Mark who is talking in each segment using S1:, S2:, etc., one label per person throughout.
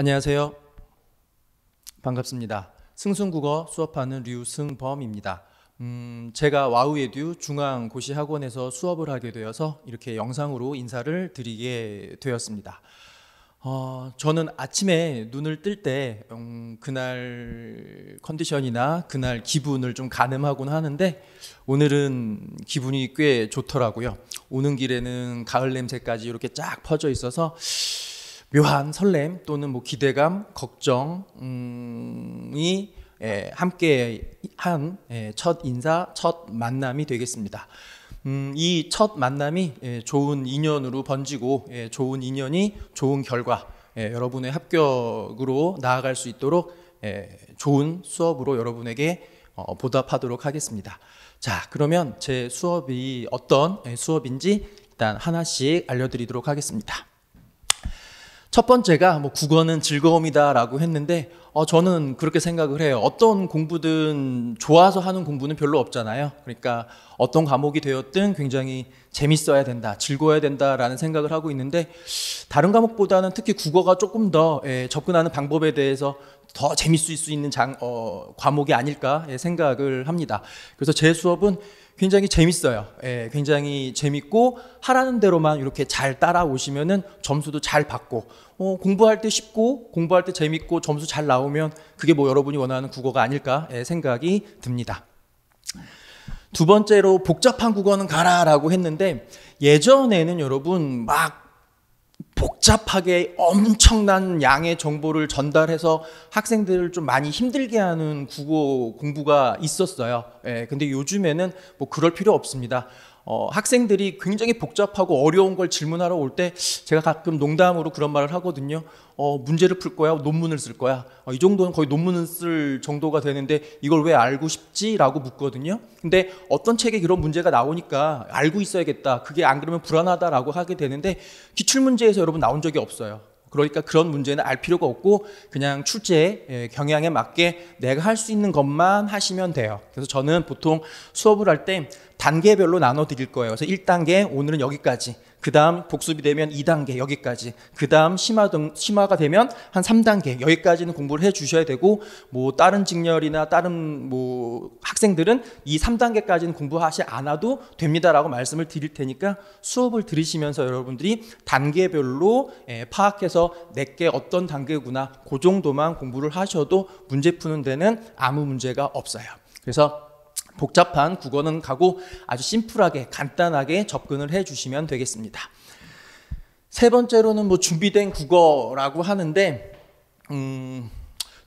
S1: 안녕하세요. 반갑습니다. 승승국어 수업하는 류승범입니다. 음, 제가 와우에듀 중앙고시학원에서 수업을 하게 되어서 이렇게 영상으로 인사를 드리게 되었습니다. 어, 저는 아침에 눈을 뜰때 음, 그날 컨디션이나 그날 기분을 좀 가늠하곤 하는데 오늘은 기분이 꽤 좋더라고요. 오는 길에는 가을 냄새까지 이렇게 쫙 퍼져 있어서 묘한 설렘 또는 뭐 기대감, 걱정이 음, 예, 함께 한첫 예, 인사, 첫 만남이 되겠습니다. 음, 이첫 만남이 예, 좋은 인연으로 번지고 예, 좋은 인연이 좋은 결과, 예, 여러분의 합격으로 나아갈 수 있도록 예, 좋은 수업으로 여러분에게 어, 보답하도록 하겠습니다. 자, 그러면 제 수업이 어떤 수업인지 일단 하나씩 알려드리도록 하겠습니다. 첫 번째가 뭐 국어는 즐거움이다라고 했는데 어, 저는 그렇게 생각을 해요. 어떤 공부든 좋아서 하는 공부는 별로 없잖아요. 그러니까 어떤 과목이 되었든 굉장히 재밌어야 된다, 즐거워야 된다라는 생각을 하고 있는데 다른 과목보다는 특히 국어가 조금 더 예, 접근하는 방법에 대해서 더 재밌을 수 있는 장, 어, 과목이 아닐까 예, 생각을 합니다. 그래서 제 수업은 굉장히 재밌어요. 예, 굉장히 재밌고 하라는 대로만 이렇게 잘 따라오시면은 점수도 잘 받고 어, 공부할 때 쉽고 공부할 때 재밌고 점수 잘 나오면 그게 뭐 여러분이 원하는 국어가 아닐까 예, 생각이 듭니다. 두 번째로 복잡한 국어는 가라라고 했는데 예전에는 여러분 막 복잡하게 엄청난 양의 정보를 전달해서 학생들을 좀 많이 힘들게 하는 국어 공부가 있었어요. 예, 근데 요즘에는 뭐 그럴 필요 없습니다. 어, 학생들이 굉장히 복잡하고 어려운 걸 질문하러 올 때 제가 가끔 농담으로 그런 말을 하거든요. 어, 문제를 풀 거야, 논문을 쓸 거야. 어, 이 정도는 거의 논문을 쓸 정도가 되는데 이걸 왜 알고 싶지?라고 묻거든요. 근데 어떤 책에 그런 문제가 나오니까 알고 있어야겠다. 그게 안 그러면 불안하다라고 하게 되는데 기출 문제에서 여러분 나온 적이 없어요. 그러니까 그런 문제는 알 필요가 없고 그냥 출제 예, 경향에 맞게 내가 할 수 있는 것만 하시면 돼요. 그래서 저는 보통 수업을 할때 단계별로 나눠 드릴 거예요. 그래서 1단계 오늘은 여기까지. 그다음 복습이 되면 2단계 여기까지. 그다음 심화 등 심화가 되면 한 3단계 여기까지는 공부를 해 주셔야 되고 뭐 다른 직렬이나 다른 뭐 학생들은 이 3단계까지는 공부하지 않아도 됩니다라고 말씀을 드릴 테니까 수업을 들으시면서 여러분들이 단계별로 예, 파악해서 내게 어떤 단계구나 그 정도만 공부를 하셔도 문제 푸는 데는 아무 문제가 없어요. 그래서 복잡한 국어는 가고 아주 심플하게 간단하게 접근을 해 주시면 되겠습니다. 세 번째로는 뭐 준비된 국어라고 하는데 음,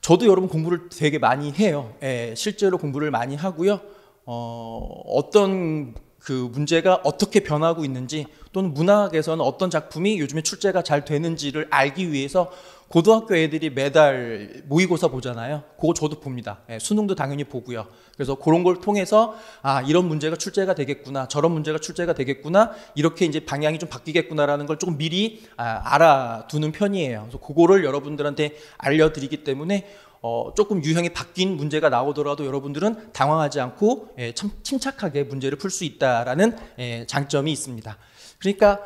S1: 저도 여러분 공부를 되게 많이 해요. 예, 실제로 공부를 많이 하고요. 어, 어떤 그 문제가 어떻게 변하고 있는지 또는 문학에서는 어떤 작품이 요즘에 출제가 잘 되는지를 알기 위해서 고등학교 애들이 매달 모의고사 보잖아요. 그거 저도 봅니다. 예, 수능도 당연히 보고요. 그래서 그런 걸 통해서 아 이런 문제가 출제가 되겠구나, 저런 문제가 출제가 되겠구나, 이렇게 이제 방향이 좀 바뀌겠구나라는 걸 조금 미리 아, 알아두는 편이에요. 그래서 그거를 여러분들한테 알려드리기 때문에 어, 조금 유형이 바뀐 문제가 나오더라도 여러분들은 당황하지 않고 예, 참 침착하게 문제를 풀 수 있다라는 예, 장점이 있습니다. 그러니까.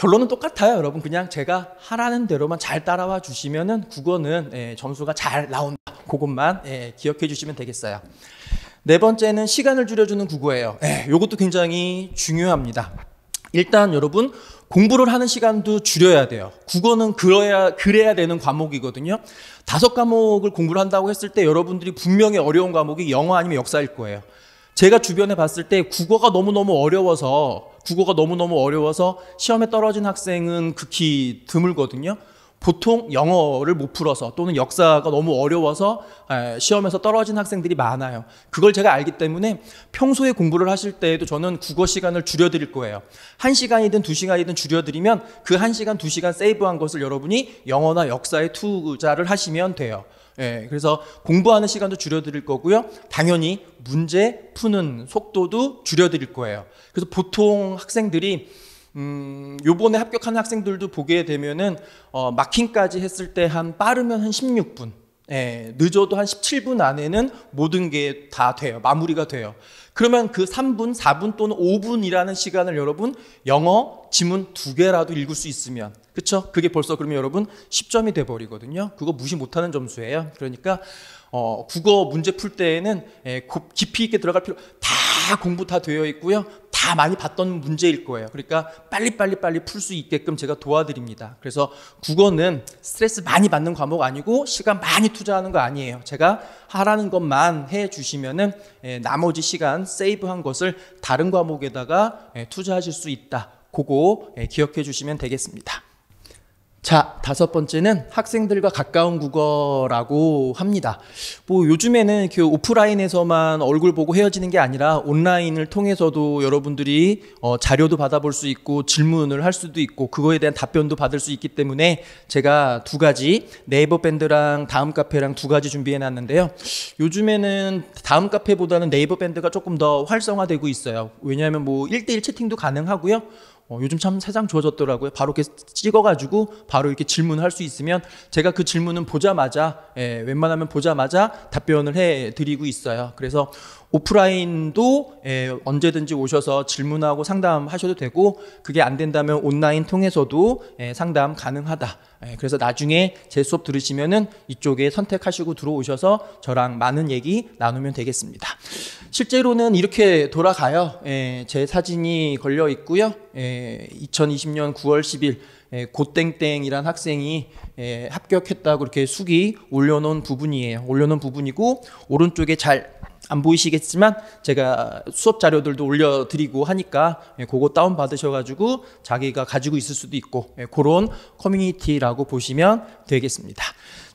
S1: 결론은 똑같아요, 여러분. 그냥 제가 하라는 대로만 잘 따라와 주시면은 국어는 예, 점수가 잘 나온다. 그것만 예, 기억해 주시면 되겠어요. 네 번째는 시간을 줄여주는 국어예요. 예, 이것도 굉장히 중요합니다. 일단 여러분 공부를 하는 시간도 줄여야 돼요. 국어는 그래야 그래야 되는 과목이거든요. 다섯 과목을 공부를 한다고 했을 때 여러분들이 분명히 어려운 과목이 영어 아니면 역사일 거예요. 제가 주변에 봤을 때 국어가 너무너무 어려워서 국어가 너무너무 어려워서 시험에 떨어진 학생은 극히 드물거든요. 보통 영어를 못 풀어서 또는 역사가 너무 어려워서 시험에서 떨어진 학생들이 많아요. 그걸 제가 알기 때문에 평소에 공부를 하실 때에도 저는 국어 시간을 줄여드릴 거예요. 한 시간이든 두 시간이든 줄여드리면 그 한 시간, 두 시간 세이브한 것을 여러분이 영어나 역사에 투자를 하시면 돼요. 예, 그래서 공부하는 시간도 줄여드릴 거고요. 당연히 문제 푸는 속도도 줄여드릴 거예요. 그래서 보통 학생들이 음, 요번에 합격한 학생들도 보게 되면은 어, 마킹까지 했을 때 한 빠르면 한 16분 예, 늦어도 한 17분 안에는 모든 게 다 돼요. 마무리가 돼요. 그러면 그 3분, 4분 또는 5분이라는 시간을 여러분 영어 지문 두 개라도 읽을 수 있으면 그렇죠? 그게 벌써 그러면 여러분 10점이 돼 버리거든요. 그거 무시 못 하는 점수예요. 그러니까 어, 국어 문제 풀 때에는 예, 깊이 있게 들어갈 필요 다 공부 다 되어 있고요. 다 많이 봤던 문제일 거예요. 그러니까 빨리빨리 빨리 풀 수 있게끔 제가 도와드립니다. 그래서 국어는 스트레스 많이 받는 과목 아니고 시간 많이 투자하는 거 아니에요. 제가 하라는 것만 해 주시면은 예, 나머지 시간 세이브한 것을 다른 과목에다가 예, 투자하실 수 있다. 그거 예, 기억해 주시면 되겠습니다. 자, 다섯 번째는 학생들과 가까운 국어라고 합니다. 뭐 요즘에는 그 오프라인에서만 얼굴 보고 헤어지는 게 아니라 온라인을 통해서도 여러분들이 어, 자료도 받아볼 수 있고 질문을 할 수도 있고 그거에 대한 답변도 받을 수 있기 때문에 제가 두 가지 네이버 밴드랑 다음 카페랑 두 가지 준비해 놨는데요. 요즘에는 다음 카페보다는 네이버 밴드가 조금 더 활성화되고 있어요. 왜냐하면 뭐 1대1 채팅도 가능하고요. 어, 요즘 참 세상 좋아졌더라고요. 바로 이렇게 찍어가지고 바로 이렇게 질문할 수 있으면 제가 그 질문은 보자마자 예, 웬만하면 보자마자 답변을 해드리고 있어요. 그래서 오프라인도 예, 언제든지 오셔서 질문하고 상담하셔도 되고 그게 안 된다면 온라인 통해서도 예, 상담 가능하다. 예, 그래서 나중에 제 수업 들으시면은 이쪽에 선택하시고 들어오셔서 저랑 많은 얘기 나누면 되겠습니다. 실제로는 이렇게 돌아가요. 예, 제 사진이 걸려 있고요. 예, 2020년 9월 10일 예, 고땡땡이란 학생이 예, 합격했다고 이렇게 숙이 올려놓은 부분이에요. 올려놓은 부분이고 오른쪽에 잘안 보이시겠지만 제가 수업 자료들도 올려드리고 하니까 예, 그거 다운 받으셔가지고 자기가 가지고 있을 수도 있고 예, 그런 커뮤니티라고 보시면 되겠습니다.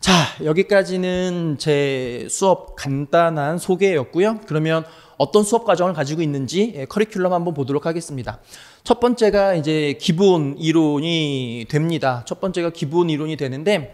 S1: 자 여기까지는 제 수업 간단한 소개였고요. 그러면 어떤 수업 과정을 가지고 있는지 예, 커리큘럼 한번 보도록 하겠습니다. 첫 번째가 이제 기본 이론이 됩니다. 첫 번째가 기본 이론이 되는데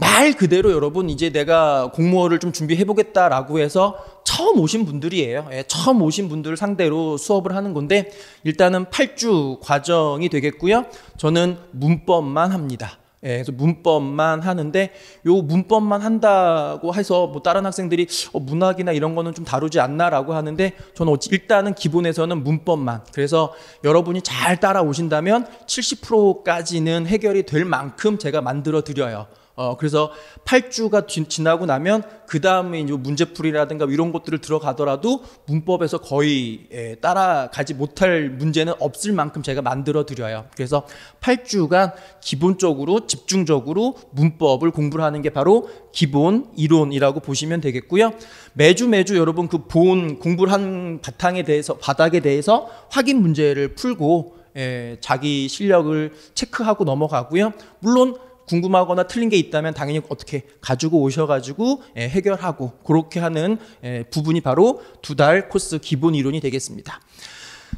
S1: 말 그대로 여러분 이제 내가 공무원을좀 준비해 보겠다라고 해서 처음 오신 분들이에요. 예, 처음 오신 분들 상대로 수업을 하는 건데 일단은 8주 과정이 되겠고요. 저는 문법만 합니다. 예, 그래서 문법만 하는데 요 문법만 한다고 해서 뭐 다른 학생들이 어, 문학이나 이런 거는 좀 다루지 않나라고 하는데 저는 일단은 기본에서는 문법만 그래서 여러분이 잘 따라오신다면 70%까지는 해결이 될 만큼 제가 만들어 드려요. 어, 그래서 8주가 지나고 나면 그 다음에 이제 문제풀이라든가 이런 것들을 들어가더라도 문법에서 거의 예, 따라가지 못할 문제는 없을 만큼 제가 만들어 드려요. 그래서 8주간 기본적으로 집중적으로 문법을 공부를 하는 게 바로 기본 이론이라고 보시면 되겠고요. 매주 매주 여러분 그 본 공부를 한 바탕에 대해서 바닥에 대해서 확인 문제를 풀고 예, 자기 실력을 체크하고 넘어가고요. 물론 궁금하거나 틀린 게 있다면 당연히 어떻게 가지고 오셔가지고 예, 해결하고 그렇게 하는 예, 부분이 바로 두 달 코스 기본 이론이 되겠습니다.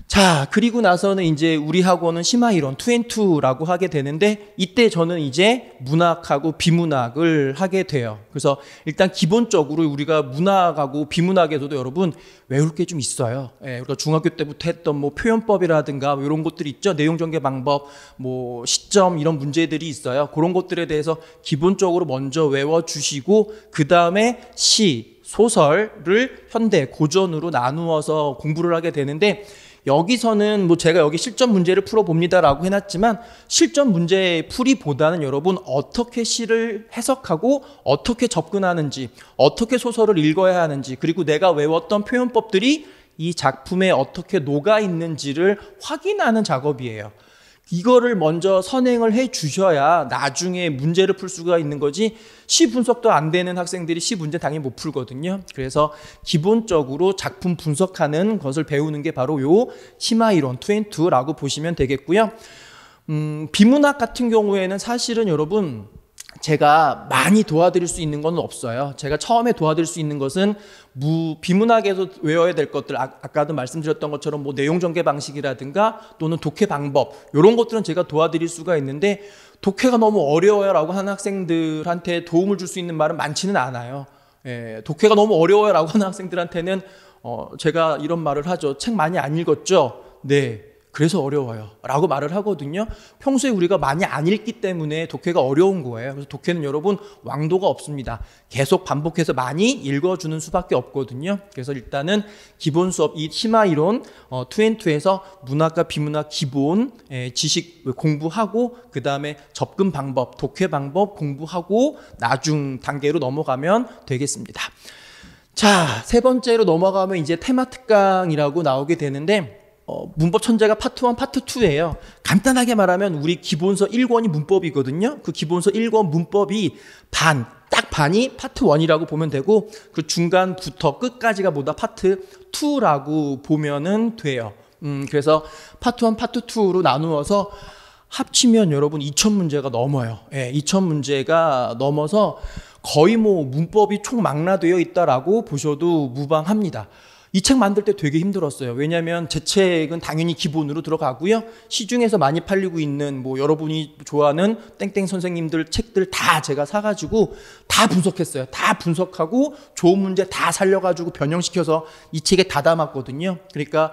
S1: 자, 그리고 나서는 이제 우리 학원은 심화이론 2앤투라고 하게 되는데 이때 저는 이제 문학하고 비문학을 하게 돼요. 그래서 일단 기본적으로 우리가 문학하고 비문학에서도 여러분 외울 게 좀 있어요. 예, 우리가 중학교 때부터 했던 뭐 표현법이라든가 뭐 이런 것들이 있죠. 내용 전개 방법, 뭐 시점 이런 문제들이 있어요. 그런 것들에 대해서 기본적으로 먼저 외워 주시고 그다음에 시, 소설을 현대, 고전으로 나누어서 공부를 하게 되는데 여기서는 뭐 제가 여기 실전 문제를 풀어봅니다라고 해놨지만 실전 문제 풀이보다는 여러분 어떻게 시를 해석하고 어떻게 접근하는지 어떻게 소설을 읽어야 하는지 그리고 내가 외웠던 표현법들이 이 작품에 어떻게 녹아 있는지를 확인하는 작업이에요. 이거를 먼저 선행을 해 주셔야 나중에 문제를 풀 수가 있는 거지 시 분석도 안 되는 학생들이 시 문제 당연히 못 풀거든요. 그래서 기본적으로 작품 분석하는 것을 배우는 게 바로 요 심화 이론 투앤투라고 보시면 되겠고요. 음, 비문학 같은 경우에는 사실은 여러분 제가 많이 도와드릴 수 있는 건 없어요. 제가 처음에 도와드릴 수 있는 것은 무, 비문학에서 외워야 될 것들, 아, 까도 말씀드렸던 것처럼 뭐 내용 전개 방식이라든가 또는 독해 방법, 이런 것들은 제가 도와드릴 수가 있는데 독해가 너무 어려워요 라고 하는 학생들한테 도움을 줄 수 있는 말은 많지는 않아요. 예, 독해가 너무 어려워요 라고 하는 학생들한테는 어, 제가 이런 말을 하죠. 책 많이 안 읽었죠? 네. 그래서 어려워요. 라고 말을 하거든요. 평소에 우리가 많이 안 읽기 때문에 독해가 어려운 거예요. 그래서 독해는 여러분 왕도가 없습니다. 계속 반복해서 많이 읽어주는 수밖에 없거든요. 그래서 일단은 기본 수업 이 치마 이론 어, 투2에서 문학과 비문학 기본 에, 지식 공부하고 그 다음에 접근 방법, 독해 방법 공부하고 나중 단계로 넘어가면 되겠습니다. 자, 세 번째로 넘어가면 이제 테마 특강이라고 나오게 되는데 어, 문법 천재가 파트 1, 파트 2예요. 간단하게 말하면 우리 기본서 1권이 문법이거든요. 그 기본서 1권 문법이 반, 딱 반이 파트 1이라고 보면 되고 그 중간부터 끝까지가 뭐다 파트 2라고 보면은 돼요. 음, 그래서 파트 1, 파트 2로 나누어서 합치면 여러분 2천문제가 넘어요. 예, 2 0문제가 넘어서 거의 뭐 문법이 총망라되어 있다라고 보셔도 무방합니다. 이책 만들 때 되게 힘들었어요. 왜냐하면 제 책은 당연히 기본으로 들어가고요. 시중에서 많이 팔리고 있는 뭐 여러분이 좋아하는 땡땡 선생님들 책들 다 제가 사가지고 다 분석했어요. 다 분석하고 좋은 문제 다 살려가지고 변형시켜서 이 책에 다 담았거든요. 그러니까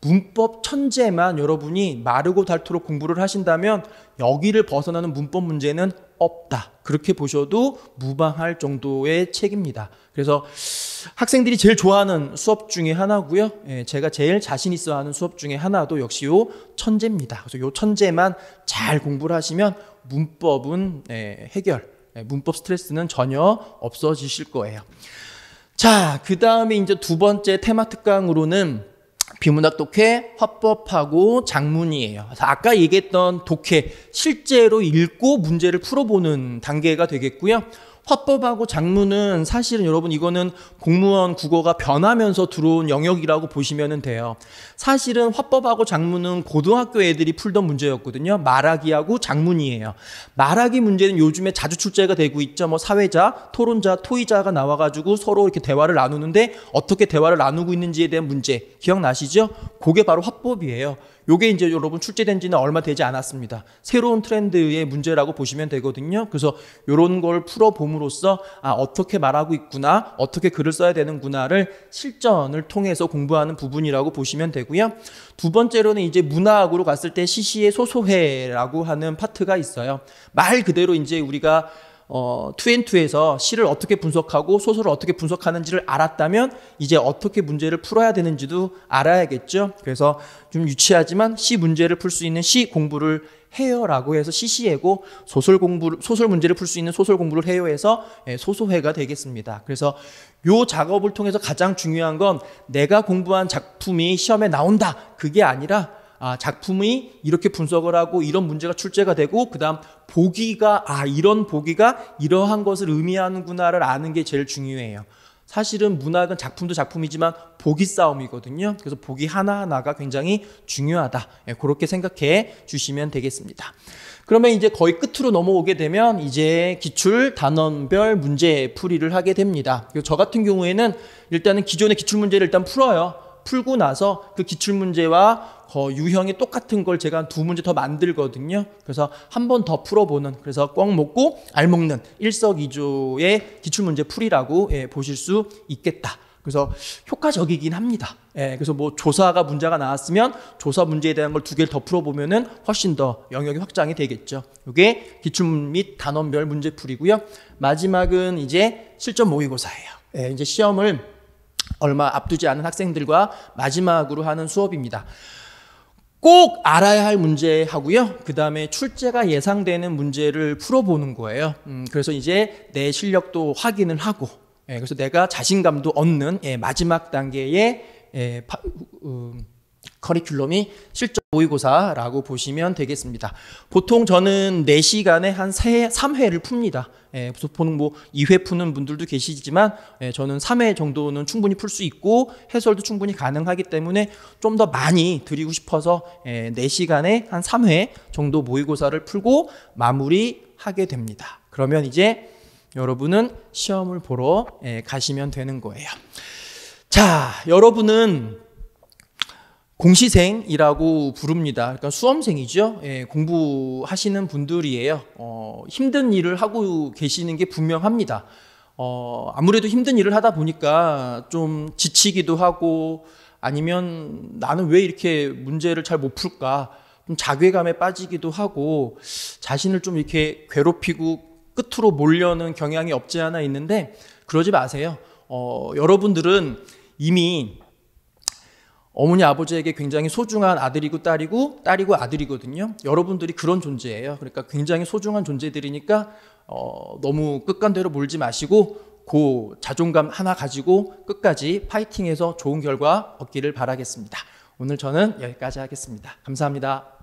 S1: 문법 천재만 여러분이 마르고 닳도록 공부를 하신다면 여기를 벗어나는 문법 문제는 없다. 그렇게 보셔도 무방할 정도의 책입니다. 그래서 학생들이 제일 좋아하는 수업 중에 하나고요. 예, 제가 제일 자신 있어 하는 수업 중에 하나도 역시 요 천재입니다. 그래서 요 천재만 잘 공부를 하시면 문법은 예, 해결, 예, 문법 스트레스는 전혀 없어지실 거예요. 자, 그 다음에 이제 두 번째 테마 특강으로는 비문학 독해, 화법하고 장문이에요. 아까 얘기했던 독해, 실제로 읽고 문제를 풀어보는 단계가 되겠고요. 화법하고 작문은 사실은 여러분 이거는 공무원 국어가 변하면서 들어온 영역이라고 보시면 돼요. 사실은 화법하고 작문은 고등학교 애들이 풀던 문제였거든요. 말하기하고 작문이에요. 말하기 문제는 요즘에 자주 출제가 되고 있죠. 뭐 사회자, 토론자, 토의자가 나와가지고 서로 이렇게 대화를 나누는데 어떻게 대화를 나누고 있는지에 대한 문제 기억나시죠? 그게 바로 화법이에요. 요게 이제 여러분 출제된 지는 얼마 되지 않았습니다. 새로운 트렌드의 문제라고 보시면 되거든요. 그래서 요런 걸 풀어봄으로써 아, 어떻게 말하고 있구나, 어떻게 글을 써야 되는구나를 실전을 통해서 공부하는 부분이라고 보시면 되고요. 두 번째로는 이제 문학으로 갔을 때 시시의 소소해라고 하는 파트가 있어요. 말 그대로 이제 우리가 어, 투앤투에서 시를 어떻게 분석하고 소설을 어떻게 분석하는지를 알았다면 이제 어떻게 문제를 풀어야 되는지도 알아야겠죠. 그래서 좀 유치하지만 시 문제를 풀 수 있는 시 공부를 해요라고 해서 시시해고 소설 공부 소설 문제를 풀 수 있는 소설 공부를 해요해서 예, 소소회가 되겠습니다. 그래서 요 작업을 통해서 가장 중요한 건 내가 공부한 작품이 시험에 나온다 그게 아니라 아, 작품이 이렇게 분석을 하고 이런 문제가 출제가 되고 그다음 보기가 아 이런 보기가 이러한 것을 의미하는구나를 아는 게 제일 중요해요. 사실은 문학은 작품도 작품이지만 보기 싸움이거든요. 그래서 보기 하나하나가 굉장히 중요하다. 예, 그렇게 생각해 주시면 되겠습니다. 그러면 이제 거의 끝으로 넘어오게 되면 이제 기출 단원별 문제 풀이를 하게 됩니다. 저 같은 경우에는 일단은 기존의 기출 문제를 일단 풀어요. 풀고 나서 그 기출 문제와 어, 유형이 똑같은 걸 제가 두 문제 더 만들거든요. 그래서 한 번 더 풀어보는 그래서 꽝 먹고 알 먹는 일석이조의 기출 문제 풀이라고 예, 보실 수 있겠다. 그래서 효과적이긴 합니다. 예, 그래서 뭐 조사가 문제가 나왔으면 조사 문제에 대한 걸 두 개를 더 풀어보면은 훨씬 더 영역이 확장이 되겠죠. 이게 기출 및 단원별 문제풀이고요. 마지막은 이제 실전 모의고사예요. 예, 이제 시험을 얼마 앞두지 않은 학생들과 마지막으로 하는 수업입니다. 꼭 알아야 할 문제 하고요. 그 다음에 출제가 예상되는 문제를 풀어보는 거예요. 음, 그래서 이제 내 실력도 확인을 하고, 예, 그래서 내가 자신감도 얻는 예, 마지막 단계의 예, 파, 음, 커리큘럼이 실적 모의고사라고 보시면 되겠습니다. 보통 저는 4시간에 한 3, 3회를 풉니다. 예, 보통 뭐 2회 푸는 분들도 계시지만 예, 저는 3회 정도는 충분히 풀 수 있고 해설도 충분히 가능하기 때문에 좀 더 많이 드리고 싶어서 예, 4시간에 한 3회 정도 모의고사를 풀고 마무리하게 됩니다. 그러면 이제 여러분은 시험을 보러 예, 가시면 되는 거예요. 자, 여러분은 공시생이라고 부릅니다. 그러니까 수험생이죠. 예, 공부하시는 분들이에요. 어, 힘든 일을 하고 계시는 게 분명합니다. 어, 아무래도 힘든 일을 하다 보니까 좀 지치기도 하고 아니면 나는 왜 이렇게 문제를 잘 못 풀까? 좀 자괴감에 빠지기도 하고 자신을 좀 이렇게 괴롭히고 끝으로 몰려는 경향이 없지 않아 있는데 그러지 마세요. 어, 여러분들은 이미 어머니 아버지에게 굉장히 소중한 아들이고 딸이고 딸이고 아들이거든요. 여러분들이 그런 존재예요. 그러니까 굉장히 소중한 존재들이니까 어, 너무 끝간대로 몰지 마시고 고 자존감 하나 가지고 끝까지 파이팅해서 좋은 결과 얻기를 바라겠습니다. 오늘 저는 여기까지 하겠습니다. 감사합니다.